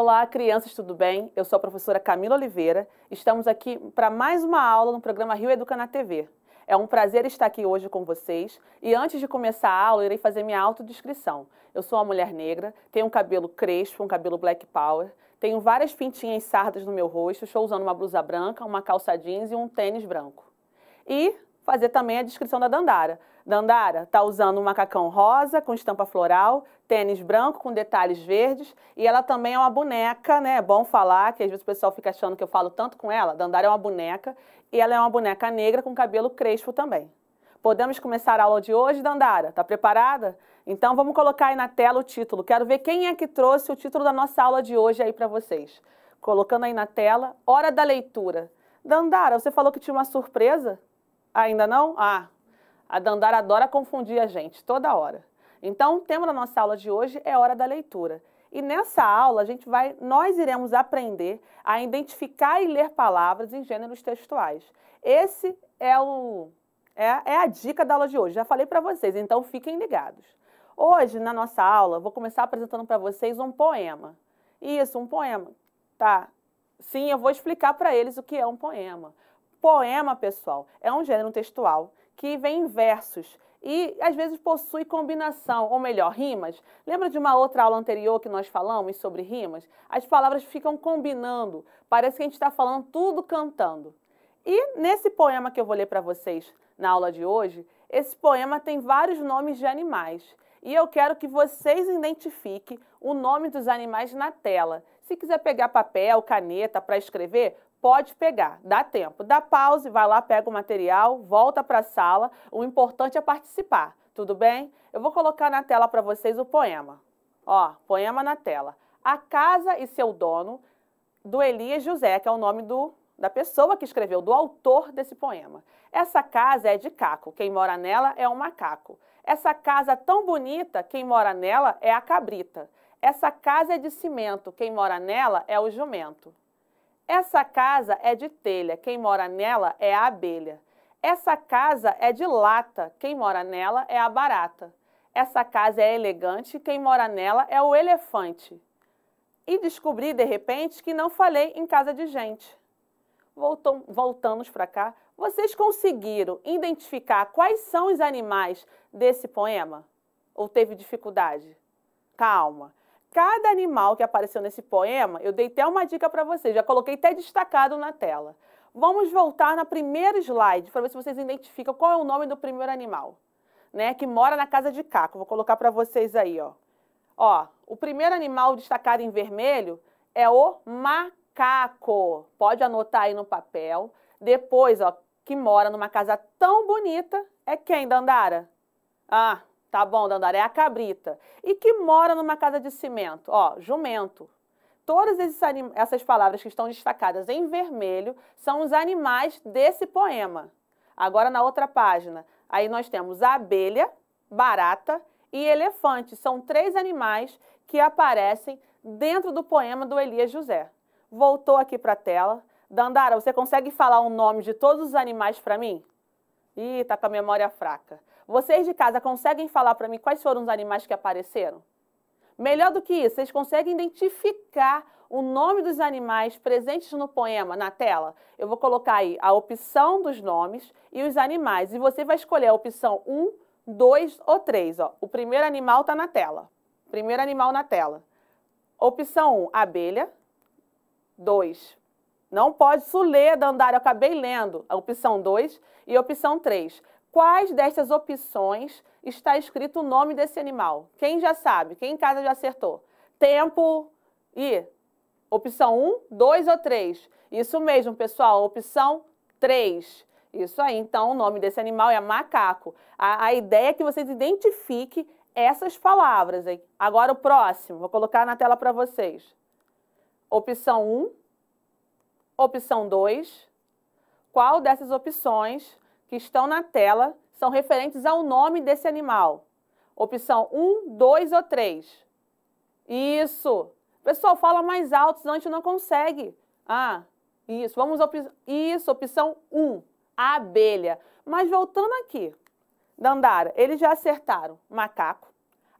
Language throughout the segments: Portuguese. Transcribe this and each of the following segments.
Olá, crianças, tudo bem? Eu sou a professora Camila Oliveira. Estamos aqui para mais uma aula no programa Rio Educa na TV. É um prazer estar aqui hoje com vocês e antes de começar a aula, irei fazer minha autodescrição. Eu sou uma mulher negra, tenho um cabelo crespo, um cabelo black power, tenho várias pintinhas sardas no meu rosto, estou usando uma blusa branca, uma calça jeans e um tênis branco. E fazer também a descrição da Dandara. Dandara está usando um macacão rosa com estampa floral, tênis branco com detalhes verdes e ela também é uma boneca, né? É bom falar que às vezes o pessoal fica achando que eu falo tanto com ela. Dandara é uma boneca e ela é uma boneca negra com cabelo crespo também. Podemos começar a aula de hoje, Dandara? Tá preparada? Então vamos colocar aí na tela o título. Quero ver quem é que trouxe o título da nossa aula de hoje aí para vocês. Colocando aí na tela, hora da leitura. Dandara, você falou que tinha uma surpresa? Ainda não? Ah, a Dandara adora confundir a gente toda hora. Então, o tema da nossa aula de hoje é hora da leitura. E nessa aula a gente vai, nós iremos aprender a identificar e ler palavras em gêneros textuais. Esse é o é, é a dica da aula de hoje. Já falei para vocês, então fiquem ligados. Hoje na nossa aula vou começar apresentando para vocês um poema. Isso, um poema, tá? Sim, eu vou explicar para eles o que é um poema. Poema, pessoal, é um gênero textual que vem em versos e às vezes possui combinação, ou melhor, rimas. Lembra de uma outra aula anterior que nós falamos sobre rimas? As palavras ficam combinando, parece que a gente está falando tudo cantando. E nesse poema que eu vou ler para vocês na aula de hoje, esse poema tem vários nomes de animais. E eu quero que vocês identifiquem o nome dos animais na tela. Se quiser pegar papel, caneta para escrever, pode pegar, dá tempo. Dá pause, vai lá, pega o material, volta para a sala. O importante é participar, tudo bem? Eu vou colocar na tela para vocês o poema. Ó, poema na tela. A Casa e Seu Dono, do Elias José, que é o nome do, da pessoa que escreveu, do autor desse poema. Essa casa é de caco, quem mora nela é um macaco. Essa casa tão bonita, quem mora nela é a cabrita. Essa casa é de cimento, quem mora nela é o jumento. Essa casa é de telha, quem mora nela é a abelha. Essa casa é de lata, quem mora nela é a barata. Essa casa é elegante, quem mora nela é o elefante. E descobri de repente que não falei em casa de gente. Voltam, voltamos para cá. Vocês conseguiram identificar quais são os animais desse poema? Ou teve dificuldade? Calma, cada animal que apareceu nesse poema, eu dei até uma dica para vocês, já coloquei até destacado na tela. Vamos voltar na primeira slide para ver se vocês identificam qual é o nome do primeiro animal, né, que mora na casa de Caco. Vou colocar para vocês aí, ó. Ó, o primeiro animal destacado em vermelho é o macaco. Pode anotar aí no papel. Depois, ó, que mora numa casa tão bonita é quem, Dandara? Ah, tá bom, Dandara? É a cabrita. E que mora numa casa de cimento, ó, jumento. Todas essas palavras que estão destacadas em vermelho são os animais desse poema. Agora, na outra página, aí nós temos a abelha, barata e elefante. São três animais que aparecem dentro do poema do Elias José. Voltou aqui para a tela. Dandara, você consegue falar o nome de todos os animais para mim? Ih, tá com a memória fraca. Vocês de casa conseguem falar para mim quais foram os animais que apareceram? Melhor do que isso, vocês conseguem identificar o nome dos animais presentes no poema na tela? Eu vou colocar aí a opção dos nomes e os animais. E você vai escolher a opção 1, 2 ou 3. Ó. O primeiro animal está na tela. Primeiro animal na tela. Opção 1, abelha. 2. Não pode suler Dandara, eu acabei lendo. A opção 2 e a opção 3. Quais dessas opções está escrito o nome desse animal? Quem já sabe? Quem em casa já acertou? Tempo e opção 1, 2 ou 3. Isso mesmo, pessoal, opção 3. Isso aí, então o nome desse animal é macaco. A, a ideia é que vocês identifiquem essas palavras. aí. Agora o próximo, vou colocar na tela para vocês. Opção 1, opção 2. Qual dessas opções que estão na tela são referentes ao nome desse animal. Opção 1, 2 ou 3. Isso. Pessoal, fala mais alto, senão a gente não consegue. Ah, isso. Vamos opção. Isso, opção 1, a abelha. Mas voltando aqui, Dandara, eles já acertaram macaco,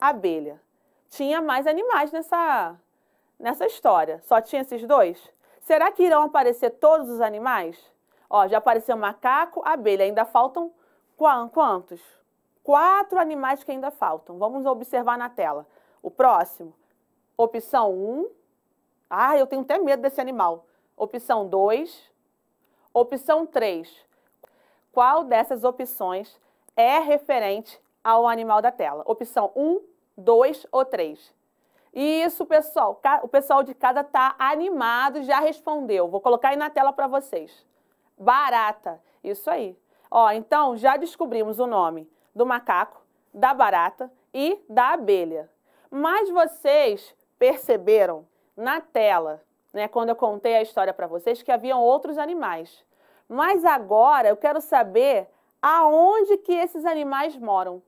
abelha. Tinha mais animais nessa, nessa história. Só tinha esses dois? Será que irão aparecer todos os animais? Ó, já apareceu macaco, abelha. Ainda faltam quantos? Quatro animais que ainda faltam. Vamos observar na tela. O próximo, opção 1. Ah, eu tenho até medo desse animal. Opção 2. Opção 3. Qual dessas opções é referente ao animal da tela? Opção 1, 2 ou 3? Isso, pessoal. O pessoal de casa está animado, já respondeu. Vou colocar aí na tela para vocês barata. Isso aí. Ó, então já descobrimos o nome do macaco, da barata e da abelha. Mas vocês perceberam na tela, né, quando eu contei a história para vocês, que haviam outros animais. Mas agora eu quero saber aonde que esses animais moram.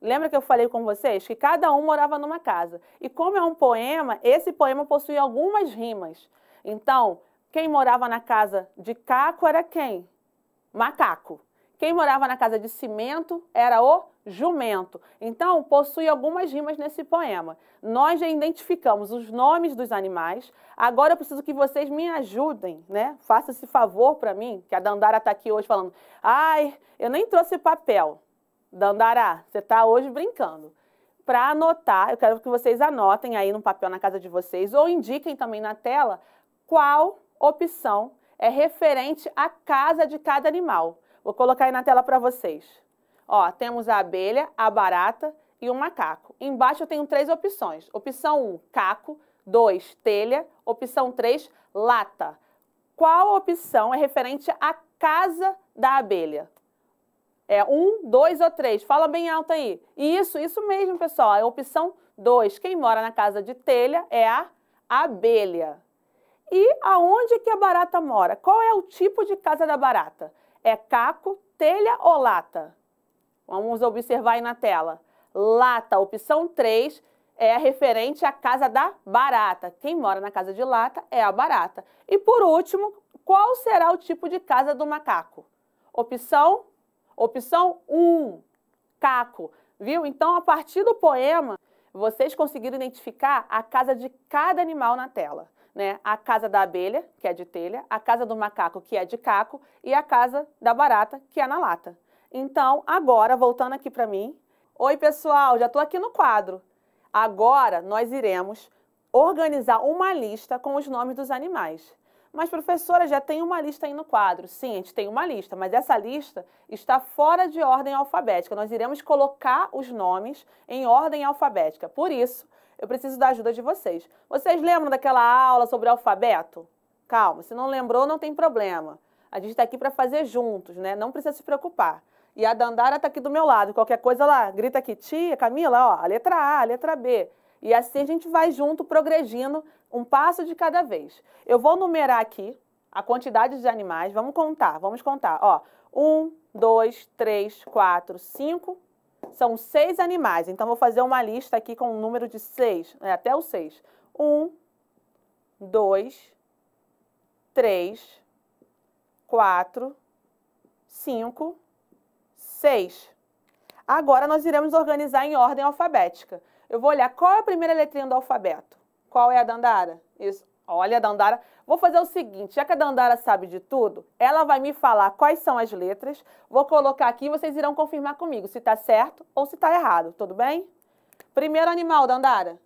Lembra que eu falei com vocês que cada um morava numa casa. E como é um poema, esse poema possui algumas rimas. Então, quem morava na casa de caco era quem? Macaco. Quem morava na casa de cimento era o jumento. Então, possui algumas rimas nesse poema. Nós já identificamos os nomes dos animais. Agora eu preciso que vocês me ajudem, né? Faça esse favor para mim, que a Dandara está aqui hoje falando. Ai, eu nem trouxe papel. Dandara, você está hoje brincando. Para anotar, eu quero que vocês anotem aí no papel na casa de vocês ou indiquem também na tela qual opção é referente à casa de cada animal. Vou colocar aí na tela para vocês. Ó, temos a abelha, a barata e o macaco. Embaixo eu tenho três opções. Opção 1, caco. 2, telha. Opção 3, lata. Qual opção é referente à casa da abelha? É um, 2 ou 3? Fala bem alto aí. Isso, isso mesmo, pessoal. É opção 2. Quem mora na casa de telha é a abelha. E aonde que a barata mora? Qual é o tipo de casa da barata? É caco, telha ou lata? Vamos observar aí na tela. Lata, opção 3, é referente à casa da barata. Quem mora na casa de lata é a barata. E por último, qual será o tipo de casa do macaco? Opção opção 1, caco. Viu? Então, a partir do poema, vocês conseguiram identificar a casa de cada animal na tela né, a casa da abelha, que é de telha, a casa do macaco, que é de caco, e a casa da barata, que é na lata. Então, agora, voltando aqui para mim. Oi, pessoal, já estou aqui no quadro. Agora nós iremos organizar uma lista com os nomes dos animais. Mas, professora, já tem uma lista aí no quadro. Sim, a gente tem uma lista, mas essa lista está fora de ordem alfabética. Nós iremos colocar os nomes em ordem alfabética. Por isso, eu preciso da ajuda de vocês. Vocês lembram daquela aula sobre alfabeto? Calma, se não lembrou, não tem problema. A gente está aqui para fazer juntos, né? Não precisa se preocupar. E a Dandara está aqui do meu lado. Qualquer coisa lá, grita aqui, tia, Camila, ó, a letra A, a letra B. E assim a gente vai junto, progredindo, um passo de cada vez. Eu vou numerar aqui a quantidade de animais. Vamos contar, vamos contar. Ó, um, dois, três, quatro, cinco, são seis animais, então vou fazer uma lista aqui com um número de seis, né, até o seis. Um, dois, três, quatro, cinco, seis. Agora nós iremos organizar em ordem alfabética. Eu vou olhar qual é a primeira letrinha do alfabeto. Qual é a Dandara? Isso. Olha, a Dandara Vou fazer o seguinte, já que a Dandara sabe de tudo, ela vai me falar quais são as letras, vou colocar aqui e vocês irão confirmar comigo se está certo ou se está errado, tudo bem? Primeiro animal, Dandara.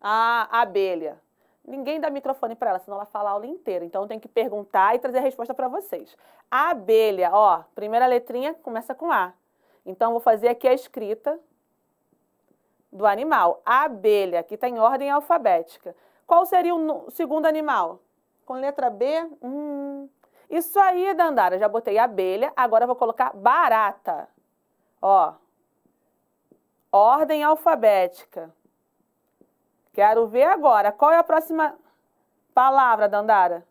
Ah, abelha. Ninguém dá microfone para ela, senão ela fala a aula inteira. Então, eu tenho que perguntar e trazer a resposta para vocês. A abelha, ó, primeira letrinha começa com A. Então, vou fazer aqui a escrita do animal. A abelha, Que está em ordem alfabética. Qual seria o segundo animal? com letra B, hum. Isso aí, Dandara, já botei abelha, agora vou colocar barata. Ó, ordem alfabética. Quero ver agora, qual é a próxima palavra, Dandara?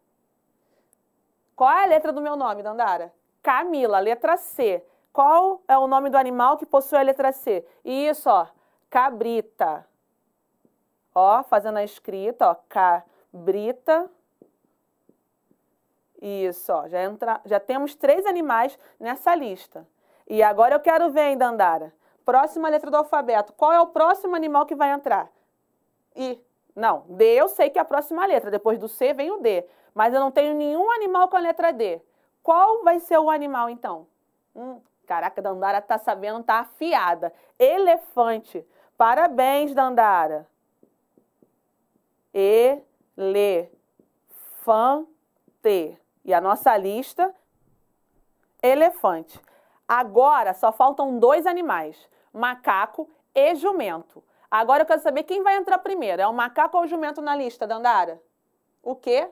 Qual é a letra do meu nome, Dandara? Camila, letra C. Qual é o nome do animal que possui a letra C? Isso, ó, cabrita. Ó, fazendo a escrita, ó, cabrita. Isso, ó, já, entra, já temos três animais nessa lista. E agora eu quero ver, hein, Dandara? Próxima letra do alfabeto. Qual é o próximo animal que vai entrar? I. Não, D eu sei que é a próxima letra. Depois do C vem o D. Mas eu não tenho nenhum animal com a letra D. Qual vai ser o animal, então? Hum, caraca, Dandara tá sabendo, tá afiada. Elefante. Parabéns, Dandara. Elefante. E a nossa lista, elefante. Agora só faltam dois animais, macaco e jumento. Agora eu quero saber quem vai entrar primeiro. É o macaco ou o jumento na lista, Dandara? O quê?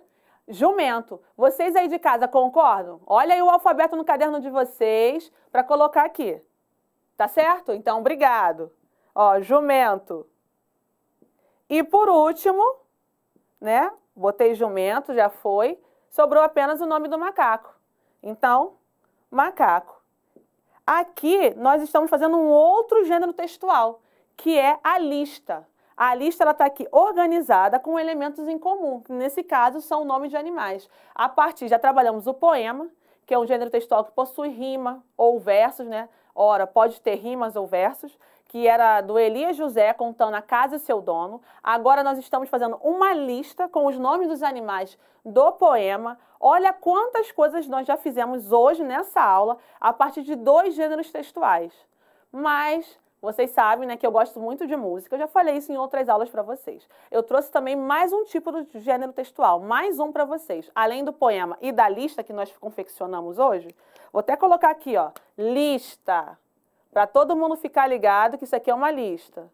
Jumento. Vocês aí de casa concordam? Olha aí o alfabeto no caderno de vocês para colocar aqui. Tá certo? Então, obrigado. Ó, jumento. E por último, né? Botei jumento, já foi sobrou apenas o nome do macaco. Então, macaco. Aqui nós estamos fazendo um outro gênero textual, que é a lista. A lista está aqui organizada com elementos em comum, que nesse caso são nomes de animais. A partir, já trabalhamos o poema, que é um gênero textual que possui rima ou versos, né? Ora, pode ter rimas ou versos que era do Elias José, contando a casa e seu dono. Agora nós estamos fazendo uma lista com os nomes dos animais do poema. Olha quantas coisas nós já fizemos hoje nessa aula, a partir de dois gêneros textuais. Mas vocês sabem né, que eu gosto muito de música, eu já falei isso em outras aulas para vocês. Eu trouxe também mais um tipo de gênero textual, mais um para vocês. Além do poema e da lista que nós confeccionamos hoje, vou até colocar aqui, ó, lista. Para todo mundo ficar ligado que isso aqui é uma lista.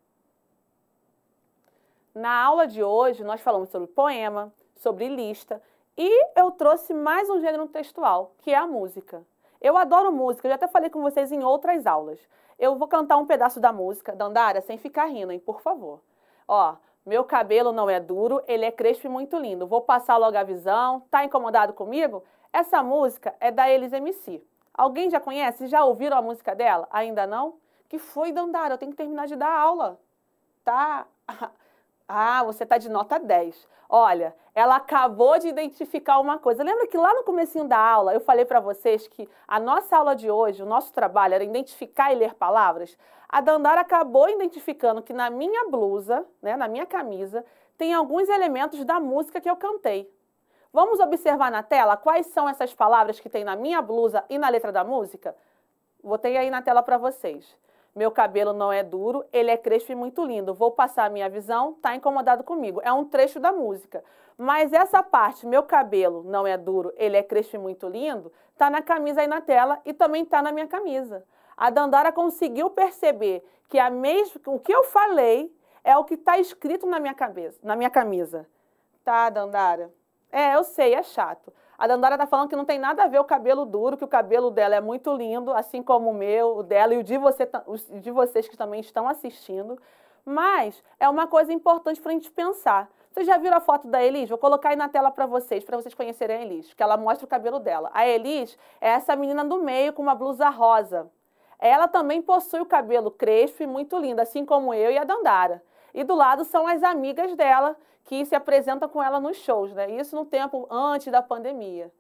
Na aula de hoje, nós falamos sobre poema, sobre lista, e eu trouxe mais um gênero textual, que é a música. Eu adoro música, eu já até falei com vocês em outras aulas. Eu vou cantar um pedaço da música, Dandara, sem ficar rindo, hein, por favor. Ó, meu cabelo não é duro, ele é crespo e muito lindo. Vou passar logo a visão. Tá incomodado comigo? Essa música é da Elis MC. Alguém já conhece? Já ouviram a música dela? Ainda não? Que foi, Dandara? Eu tenho que terminar de dar aula. Tá? Ah, você tá de nota 10. Olha, ela acabou de identificar uma coisa. Lembra que lá no comecinho da aula eu falei para vocês que a nossa aula de hoje, o nosso trabalho era identificar e ler palavras? A Dandara acabou identificando que na minha blusa, né, na minha camisa, tem alguns elementos da música que eu cantei. Vamos observar na tela quais são essas palavras que tem na minha blusa e na letra da música? Botei aí na tela para vocês. Meu cabelo não é duro, ele é crespo e muito lindo. Vou passar a minha visão, tá incomodado comigo. É um trecho da música. Mas essa parte, meu cabelo não é duro, ele é crespo e muito lindo, tá na camisa aí na tela e também tá na minha camisa. A Dandara conseguiu perceber que a mesmo, o que eu falei é o que está escrito na minha cabeça, na minha camisa. Tá, Dandara? É, eu sei, é chato. A Dandara tá falando que não tem nada a ver o cabelo duro, que o cabelo dela é muito lindo, assim como o meu, o dela e o de, você, o de vocês que também estão assistindo. Mas é uma coisa importante para a gente pensar. Vocês já viram a foto da Elis? Vou colocar aí na tela para vocês, para vocês conhecerem a Elis, que ela mostra o cabelo dela. A Elis é essa menina do meio com uma blusa rosa. Ela também possui o cabelo crespo e muito lindo, assim como eu e a Dandara. E do lado são as amigas dela, que se apresenta com ela nos shows, né? Isso no tempo antes da pandemia.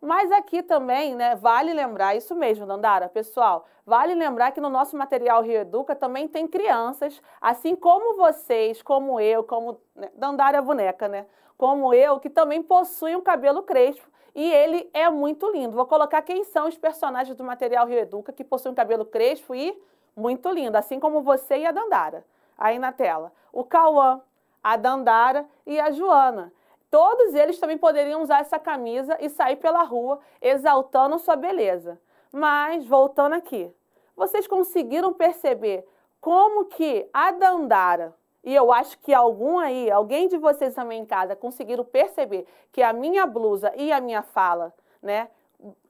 Mas aqui também, né, vale lembrar, isso mesmo, Dandara, pessoal, vale lembrar que no nosso material Rio Educa também tem crianças, assim como vocês, como eu, como né, Dandara é boneca, né? Como eu, que também possuem um cabelo crespo e ele é muito lindo. Vou colocar quem são os personagens do material Rio Educa que possuem cabelo crespo e muito lindo, assim como você e a Dandara, aí na tela. O Cauã, a Dandara e a Joana. Todos eles também poderiam usar essa camisa e sair pela rua exaltando sua beleza. Mas, voltando aqui, vocês conseguiram perceber como que a Dandara, e eu acho que algum aí, alguém de vocês também em casa, conseguiram perceber que a minha blusa e a minha fala, né,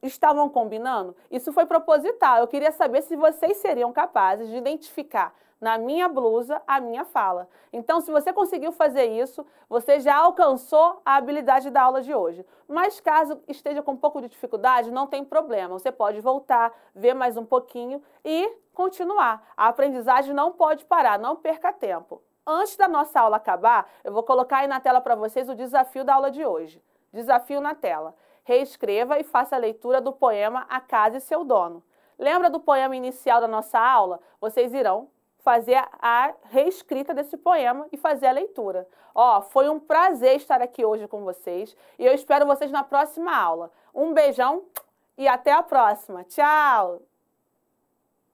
estavam combinando? Isso foi proposital. Eu queria saber se vocês seriam capazes de identificar na minha blusa a minha fala. Então, se você conseguiu fazer isso, você já alcançou a habilidade da aula de hoje. Mas caso esteja com um pouco de dificuldade, não tem problema. Você pode voltar, ver mais um pouquinho e continuar. A aprendizagem não pode parar, não perca tempo. Antes da nossa aula acabar, eu vou colocar aí na tela para vocês o desafio da aula de hoje. Desafio na tela. Reescreva e faça a leitura do poema A Casa e Seu Dono. Lembra do poema inicial da nossa aula? Vocês irão fazer a reescrita desse poema e fazer a leitura. Ó, foi um prazer estar aqui hoje com vocês e eu espero vocês na próxima aula. Um beijão e até a próxima. Tchau!